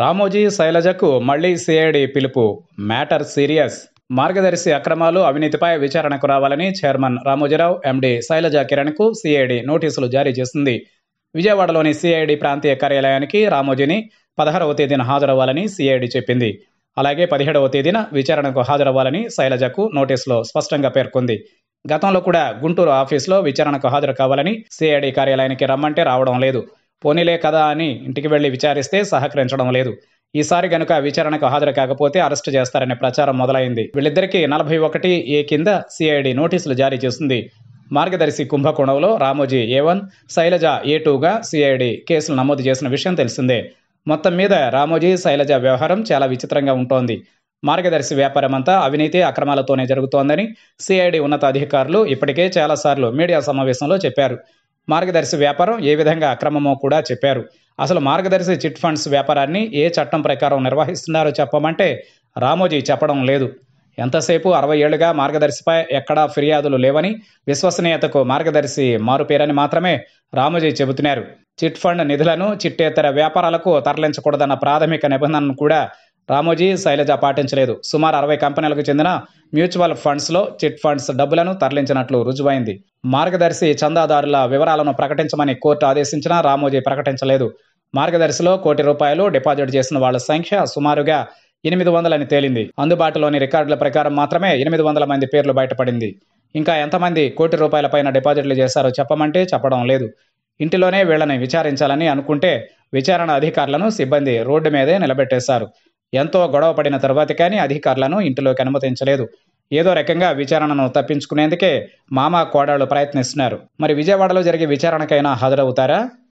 రామోజీ శైలజకు మళ్లీ సిఐడి పిలుపు matter serious మార్గదర్శి అక్రమాలు అవినీతిపై విచారణకు రావాలని చైర్మన్ రామోజీరావు ఎండి శైలజ కిరణ్కు సిఐడి నోటీసులు జారీ చేసింది విజయవాడలోని సిఐడి ప్రాంతీయ కార్యాలయానికి రామోజీని పదహారవ తేదీన హాజరవ్వాలని సిఐడి చెప్పింది అలాగే పదిహేడవ తేదీన విచారణకు హాజరవ్వాలని శైలజకు నోటీసులో స్పష్టంగా పేర్కొంది గతంలో కూడా గుంటూరు ఆఫీసులో విచారణకు హాజరు కావాలని సిఐడి కార్యాలయానికి రమ్మంటే రావడం లేదు పోనీలే కదా అని ఇంటికి వెళ్ళి విచారిస్తే సహకరించడం లేదు ఈసారి గనుక విచారణకు హాజరు కాకపోతే అరెస్టు చేస్తారనే ప్రచారం మొదలైంది వీళ్ళిద్దరికీ నలభై ఒకటి ఏ కింద సిఐడి నోటీసులు జారీ చేసింది మార్గదర్శి కుంభకోణంలో Ramoji A one Shailaja A టూగా సిఐడి కేసులు నమోదు చేసిన విషయం తెలిసిందే మొత్తం మీద రామోజీ శైలజ వ్యవహారం చాలా విచిత్రంగా ఉంటోంది మార్గదర్శి వ్యాపారమంతా అవినీతి అక్రమాలతోనే జరుగుతోందని సిఐడి అధికారులు ఇప్పటికే చాలాసార్లు మీడియా సమావేశంలో చెప్పారు మార్గదర్శి వ్యాపారం ఏ విధంగా అక్రమమో కూడా చెప్పారు అసలు మార్గదర్శి చిట్ ఫండ్స్ వ్యాపారాన్ని ఏ చట్టం ప్రకారం నిర్వహిస్తున్నారో చెప్పమంటే రామోజీ చెప్పడం లేదు ఎంతసేపు అరవై ఏళ్లుగా మార్గదర్శిపై ఎక్కడా ఫిర్యాదులు లేవని విశ్వసనీయతకు మార్గదర్శి మారుపేరని మాత్రమే రామోజీ చెబుతున్నారు చిట్ ఫండ్ నిధులను చిట్టేతర వ్యాపారాలకు తరలించకూడదన్న ప్రాథమిక నిబంధనను కూడా రామోజీ శైలజ పాటించలేదు సుమారు అరవై కంపెనీలకు చెందిన మ్యూచువల్ ఫండ్స్లో చిట్ ఫండ్స్ డబ్బులను తరలించినట్లు రుజువైంది మార్గదర్శి చందాదారుల వివరాలను ప్రకటించమని కోర్టు ఆదేశించినా రామోజీ ప్రకటించలేదు మార్గదర్శిలో కోటి రూపాయలు డిపాజిట్ చేసిన వాళ్ళ సంఖ్య సుమారుగా ఎనిమిది వందలని తేలింది అందుబాటులోని రికార్డుల ప్రకారం మాత్రమే ఎనిమిది వందల మంది పేర్లు బయటపడింది ఇంకా ఎంతమంది కోటి రూపాయల పైన డిపాజిట్లు చేశారో చెప్పమంటే చెప్పడం లేదు ఇంటిలోనే వీళ్ళని విచారించాలని అనుకుంటే విచారణ అధికారులను సిబ్బంది రోడ్డు మీదే నిలబెట్టేశారు ఎంతో గొడవ పడిన తర్వాత కానీ అధికారులను ఇంటిలోకి అనుమతించలేదు ఏదో రకంగా విచారణను తప్పించుకునేందుకే మామ కోడళ్లు ప్రయత్నిస్తున్నారు మరి విజయవాడలో జరిగే విచారణకైనా హాజరవుతారా